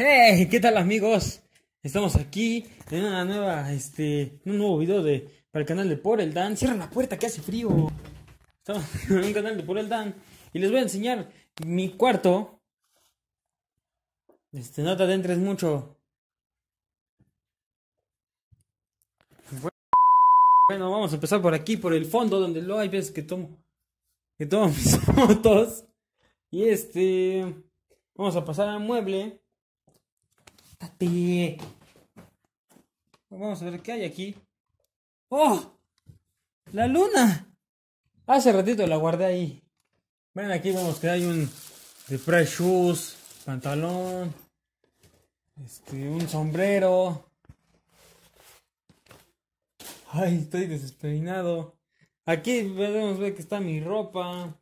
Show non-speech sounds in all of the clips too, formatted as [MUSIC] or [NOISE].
Hey, ¿qué tal amigos? Estamos aquí en una nueva, este, un nuevo video de, para el canal de Por el Dan. Cierra la puerta que hace frío. Estamos [LAUGHS] en un canal de Por el Dan y les voy a enseñar mi cuarto. Este, no te adentres mucho. Bueno, vamos a empezar por aquí, por el fondo, donde lo hay veces que tomo, que tomo [LAUGHS] mis fotos. Y este, vamos a pasar al mueble bien! Vamos a ver qué hay aquí. ¡Oh! ¡La luna! Hace ratito la guardé ahí. Ven, aquí vemos que hay un de shoes, pantalón, este, un sombrero. Ay, estoy desesperinado... Aquí podemos ver que está mi ropa.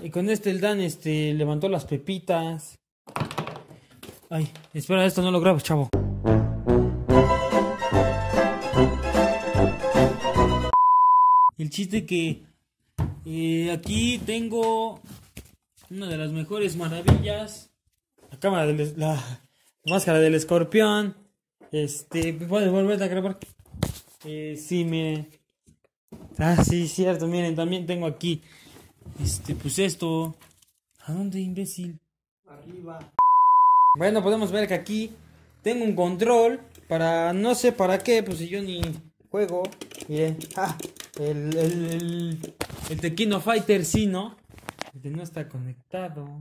Y con este el Dan este, levantó las pepitas. Ay, espera, esto no lo grabo, chavo. El chiste que eh, aquí tengo una de las mejores maravillas. La cámara del... La, máscara del escorpión. Este, puedes volver a grabar. Eh, sí, miren. Ah, sí, cierto, miren, también tengo aquí. Este, pues esto. ¿A dónde, imbécil? Arriba. Bueno, podemos ver que aquí tengo un control para no sé para qué, pues si yo ni juego. Miren, ah, el, el, el, Tequino Fighter sí, ¿no? Este no está conectado.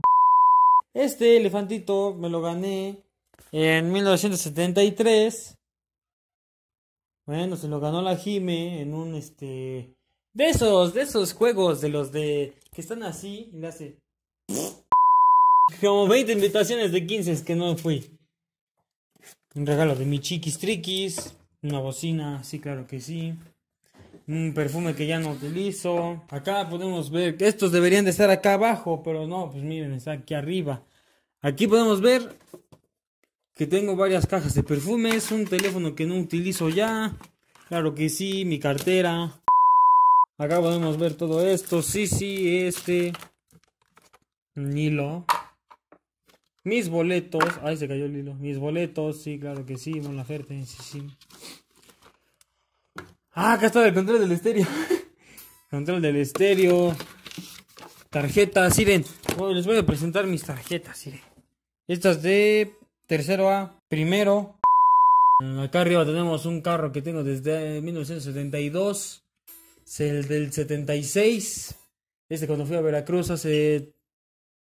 Este elefantito me lo gané en 1973. Bueno, se lo ganó la Jime en un este de esos, de esos juegos de los de que están así y como 20 invitaciones de 15 es que no fui. Un regalo de mi chiquis triquis. Una bocina, sí, claro que sí. Un perfume que ya no utilizo. Acá podemos ver estos deberían de estar acá abajo, pero no, pues miren, está aquí arriba. Aquí podemos ver que tengo varias cajas de perfumes, un teléfono que no utilizo ya. Claro que sí, mi cartera. Acá podemos ver todo esto. Sí, sí, este. Nilo. Mis boletos. Ay, se cayó el hilo. Mis boletos, sí, claro que sí. Mon Laferte, sí, sí. Ah, acá está el control del estéreo. [LAUGHS] control del estéreo. Tarjetas, miren. les voy a presentar mis tarjetas, miren. Estas de tercero A, primero. Mm, acá arriba tenemos un carro que tengo desde 1972. Eh, es el del 76. Este cuando fui a Veracruz hace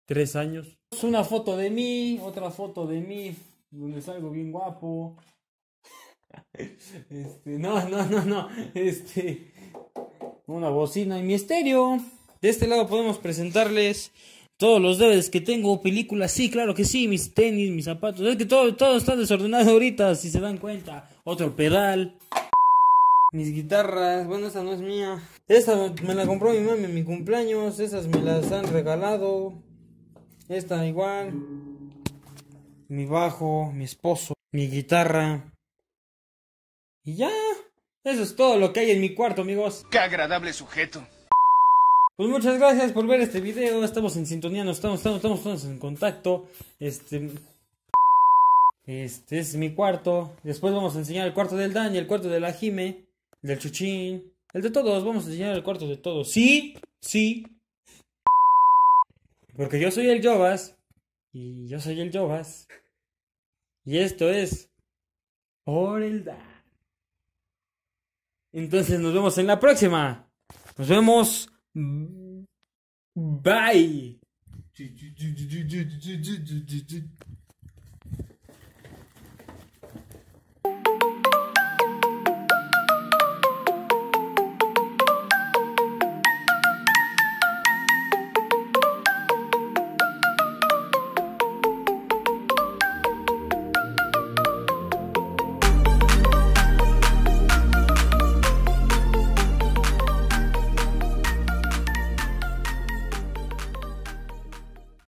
tres años una foto de mí, otra foto de mí, donde salgo bien guapo. Este, no, no, no, no. Este, una bocina y mi estéreo. De este lado podemos presentarles todos los deberes que tengo, películas, sí, claro que sí, mis tenis, mis zapatos. Es que todo, todo está desordenado ahorita, si se dan cuenta. Otro pedal. Mis guitarras, bueno, esa no es mía. Esta me la compró mi mami en mi cumpleaños, esas me las han regalado. Esta igual. Mi bajo, mi esposo, mi guitarra. Y ya. Eso es todo lo que hay en mi cuarto, amigos. ¡Qué agradable sujeto! Pues muchas gracias por ver este video. Estamos en sintonía, nos estamos, estamos, estamos, en contacto. Este. Este es mi cuarto. Después vamos a enseñar el cuarto del Dani, el cuarto de la Jime, del Chuchín, el de todos. Vamos a enseñar el cuarto de todos. Sí, sí, porque yo soy el Jovas y yo soy el Jovas. Y esto es por el Entonces nos vemos en la próxima. Nos vemos. Bye.